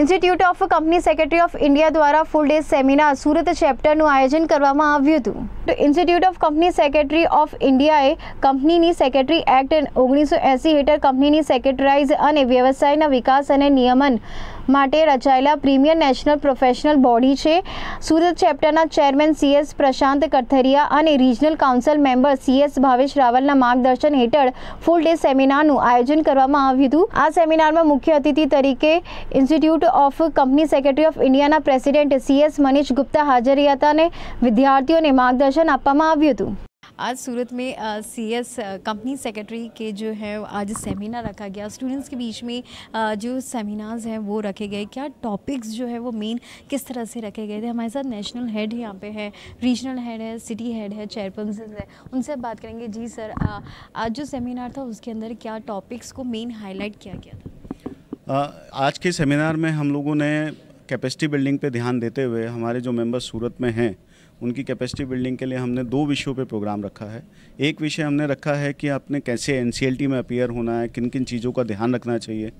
institute of company secretary of India દ્વારા full day seminar Surat ચેપ્ટરનું આયોજન કરવામાં આવ્યું હતું તો institute of company secretary of ઇન્ડિયાએ કંપનીની સેક્રેટરી એક્ટ ઓગણીસો એંસી હેઠળ કંપનીની સેક્રેટરાઇઝ અને વ્યવસાયના વિકાસ અને નિયમન માટે રચાયેલા પ્રીમિયર નેશનલ પ્રોફેશનલ બોડી છે સુરત ચેપ્ટરના ચેરમેન સીએસ પ્રશાંત કથરિયા અને regional council member CS Bhavesh રાવલના માર્ગદર્શન હેઠળ ફૂલ ડે સેમિનારનું આયોજન કરવામાં આવ્યું હતું આ સેમિનારમાં મુખ્ય અતિથિ તરીકે institute of company secretary of ઇન્ડિયાના પ્રેસિડેન્ટ સીએસ મનીષ ગુપ્તા હાજર હતા અને વિદ્યાર્થીઓને માર્ગદર્શન આપવામાં આવ્યું હતું आज सूरत में सी एस कंपनी सेक्रेटरी के जो है आज सेमिनार रखा गया स्टूडेंट्स के बीच में आ, जो सेमिनार्स हैं वो रखे गए क्या टॉपिक्स जो है वो मेन किस तरह से रखे गए थे हमारे साथ नेशनल हेड यहाँ पे है रीजनल हेड है सिटी हेड है चेयरपर्सन है उनसे बात करेंगे जी सर आ, आज जो सेमिनार था उसके अंदर क्या टॉपिक्स को मेन हाईलाइट किया गया था आज के सेमिनार में हम लोगों ने कैपेसिटी बिल्डिंग पे ध्यान देते हुए हमारे जो मेंबर सूरत में हैं उनकी कैपेसिटी बिल्डिंग के लिए हमने दो विषयों पे प्रोग्राम रखा है एक विषय हमने रखा है कि आपने कैसे एन में अपीयर होना है किन किन चीज़ों का ध्यान रखना चाहिए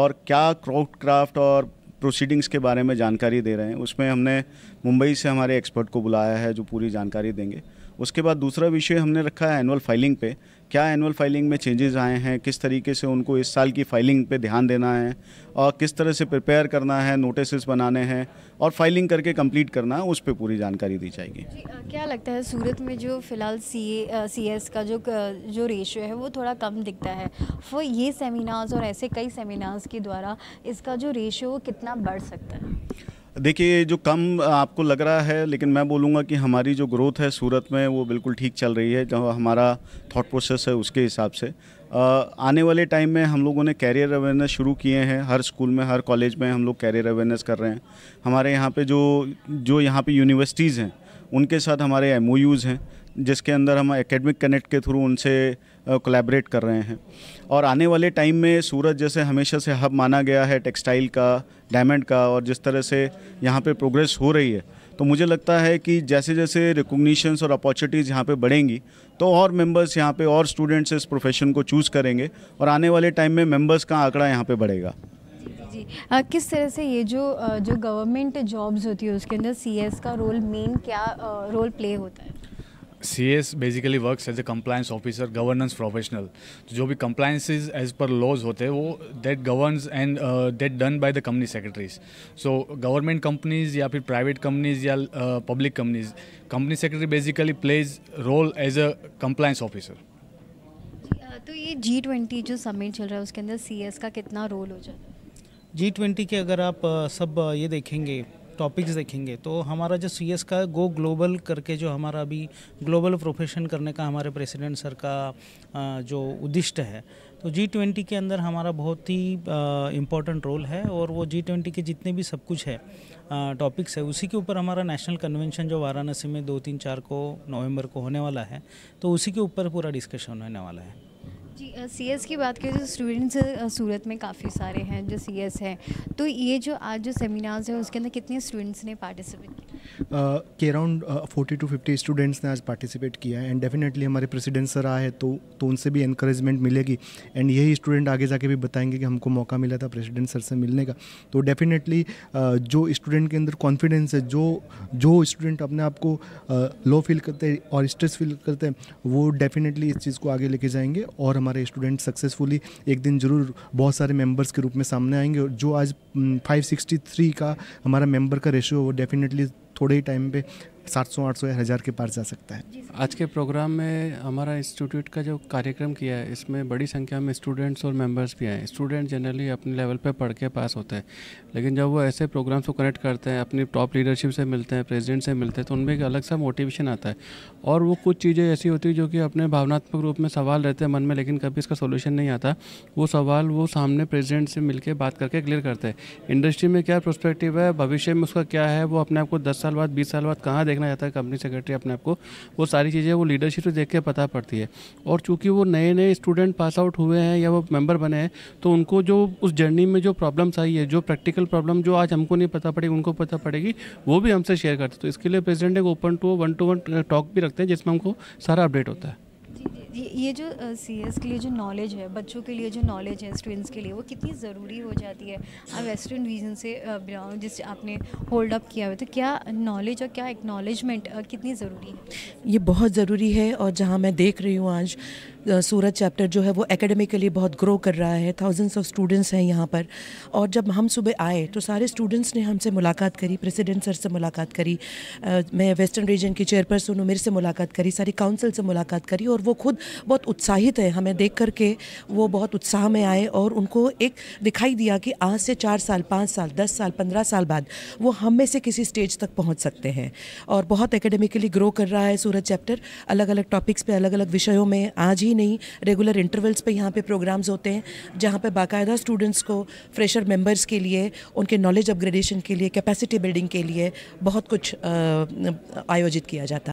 और क्या क्राउड क्राफ्ट और प्रोसीडिंग्स के बारे में जानकारी दे रहे हैं उसमें हमने मुंबई से हमारे एक्सपर्ट को बुलाया है जो पूरी जानकारी देंगे उसके बाद दूसरा विषय हमने रखा है एनुअल फाइलिंग पे क्या एनुअल फाइलिंग में चेंजेस आए हैं किस तरीके से उनको इस साल की फाइलिंग पे ध्यान देना है और किस तरह से प्रिपेयर करना है नोटिस बनाने हैं और फाइलिंग करके कंप्लीट करना है उस पर पूरी जानकारी दी जाएगी क्या लगता है सूरत में जो फ़िलहाल सी ए सी एस का जो जो रेशियो है वो थोड़ा कम दिखता है वो ये सेमिनार्स और ऐसे कई सेमिनार्स के द्वारा इसका जो रेशियो वो कितना बढ़ सकता है देखिए जो कम आपको लग रहा है लेकिन मैं बोलूँगा कि हमारी जो ग्रोथ है सूरत में वो बिल्कुल ठीक चल रही है जो हमारा थॉट प्रोसेस है उसके हिसाब से आने वाले टाइम में हम लोगों ने कैरियर अवेयरनेस शुरू किए हैं हर स्कूल में हर कॉलेज में हम लोग कैरियर अवेयरनेस कर रहे हैं हमारे यहाँ पे जो जो यहाँ पे यूनिवर्सिटीज़ हैं उनके साथ हमारे एम हैं जिसके अंदर हम एकेडमिक कनेक्ट के थ्रू उनसे कोलैबोरेट कर रहे हैं और आने वाले टाइम में सूरत जैसे हमेशा से हब माना गया है टेक्सटाइल का डायमंड का और जिस तरह से यहाँ पे प्रोग्रेस हो रही है तो मुझे लगता है कि जैसे जैसे रिकोगनीशंस और अपॉर्चुनिटीज़ यहाँ पे बढ़ेंगी तो और मेंबर्स यहाँ पे और स्टूडेंट्स इस प्रोफेशन को चूज़ करेंगे और आने वाले टाइम में मेम्बर्स का आंकड़ा यहाँ पर बढ़ेगा जी आ, किस तरह से ये जो जो गवर्नमेंट जॉब्स होती है उसके अंदर सीएस का रोल मेन क्या रोल प्ले होता है C S basically work as a compliance officer governance professional जो भी कंप्लायंसेज एज पर लॉज होते हैं वो that governance and that done by the company secretaries so government companies या फिर प्राइवेट कंपनीज या public companies company secretary basically plays role as a compliance officer तो ये जी ट्वेंटी जो summit चल रहा है उसके अंदर सी एस का कितना रोल हो जाता है जी ट्वेंटी के अगर आप uh, सब uh, ये देखेंगे टॉपिक्स देखेंगे तो हमारा जो सी का गो ग्लोबल करके जो हमारा अभी ग्लोबल प्रोफेशन करने का हमारे प्रेसिडेंट सर का जो उद्दिष्ट है तो जी ट्वेंटी के अंदर हमारा बहुत ही इम्पोर्टेंट रोल है और वो जी ट्वेंटी के जितने भी सब कुछ है टॉपिक्स है उसी के ऊपर हमारा नेशनल कन्वेंशन जो वाराणसी में दो तीन चार को नवंबर को होने वाला है तो उसी के ऊपर पूरा डिस्कशन होने वाला है जी सी एस की बात करें तो स्टूडेंट्स सूरत में काफ़ी सारे हैं जो सी एस हैं तो ये जो आज जो सेमिनार्स है उसके अंदर कितने स्टूडेंट्स ने पार्टिसिपेट किया के around forty to fifty students ने आज पार्टिसिपेट किया है एंड डेफिनेटली हमारे प्रेसिडेंट सर आए तो तो उनसे भी इनक्रेजमेंट मिलेगी एंड यही स्टूडेंट आगे जाके भी बताएंगे कि हमको मौका मिला था प्रेसिडेंट सर से मिलने का तो डेफिनेटली uh, जो स्टूडेंट के अंदर कॉन्फिडेंस है जो जो स्टूडेंट अपने आप को लो फील करते हैं और स्ट्रेस फील करते हैं वो डेफिनेटली इस चीज़ को आगे लेके जाएंगे और हमारे स्टूडेंट सक्सेसफुली एक दिन ज़रूर बहुत सारे मेंबर्स के रूप में सामने आएंगे और जो आज 563 mm, का हमारा मेंबर का रेशियो वो डेफिनेटली थोड़े ही टाइम पे सात सौ आठ सौ या हज़ार के पार जा सकता है आज के प्रोग्राम में हमारा इंस्टीट्यूट का जो कार्यक्रम किया है इसमें बड़ी संख्या में स्टूडेंट्स और मेंबर्स भी आए स्टूडेंट जनरली अपने लेवल पे पढ़ के पास होते हैं लेकिन जब वो ऐसे प्रोग्राम्स को कनेक्ट करते हैं अपनी टॉप लीडरशिप से मिलते हैं प्रेजिडेंट से मिलते हैं तो उनमें एक अलग सा मोटिवेशन आता है और वो कुछ चीज़ें ऐसी होती है जो कि अपने भावनात्मक रूप में सवाल रहते हैं मन में लेकिन कभी इसका सोल्यूशन नहीं आता वो सवाल वो सामने प्रेजिडेंट से मिलकर बात करके क्लियर करते हैं इंडस्ट्री में क्या प्रोस्पेक्टिव है भविष्य में उसका क्या है वो अपने आप को दस साल बाद बीस साल बाद कहाँ देखना चाहता है कंपनी सेक्रेटरी अपने आप को वो सारी चीज़ें वो लीडरशिप से देख के पता पड़ती है और चूँकि वो नए नए स्टूडेंट पास आउट हुए हैं या वो मेम्बर बने हैं तो उनको जो उस जर्नी में जो प्रॉब्लम्स आई है जो प्रैक्टिकल प्रॉब्लम जो आज हमको नहीं पता पड़ेगी उनको पता पड़ेगी वो भी हमसे शेयर करते तो इसके लिए प्रेसिडेंट एक open to one to one talk भी रखते हैं जिसमें हमको सारा अपडेट होता है ये जो सी uh, के लिए जो नॉलेज है बच्चों के लिए जो नॉलेज है स्टूडेंट्स के लिए वो कितनी ज़रूरी हो जाती है आप वेस्टर्न रीजन से बिलोंग जिस आपने होल्ड अप किया हुआ तो क्या नॉलेज और क्या एक्नॉलेजमेंट कितनी ज़रूरी है ये बहुत ज़रूरी है और जहाँ मैं देख रही हूँ आज सूरत चैप्टर जो है वो एकेडमिकली बहुत ग्रो कर रहा है थाउजेंड्स ऑफ स्टूडेंट्स हैं यहाँ पर और जब हम सुबह आए तो सारे स्टूडेंट्स ने हमसे मुलाकात करी प्रेसिडेंट सर से मुलाकात करी मैं वेस्टर्न रीजन की चेयरपर्सन हूँ मेरे से मुलाकात करी सारी काउंसिल से मुलाकात करी और वो खुद बहुत उत्साहित है हमें देख कर के वो बहुत उत्साह में आए और उनको एक दिखाई दिया कि आज से चार साल पाँच साल दस साल पंद्रह साल बाद वो हम में से किसी स्टेज तक पहुँच सकते हैं और बहुत एकेडमिकली ग्रो कर रहा है सूरज चैप्टर अलग अलग टॉपिक्स पर अलग अलग विषयों में आज ही नहीं रेगुलर इंटरवल्स पर यहाँ पर प्रोग्राम्स होते हैं जहाँ पर बाकायदा स्टूडेंट्स को फ्रेशर मेम्बर्स के लिए उनके नॉलेज अपग्रेडेशन के लिए कैपेसिटी बिल्डिंग के लिए बहुत कुछ आयोजित किया जाता है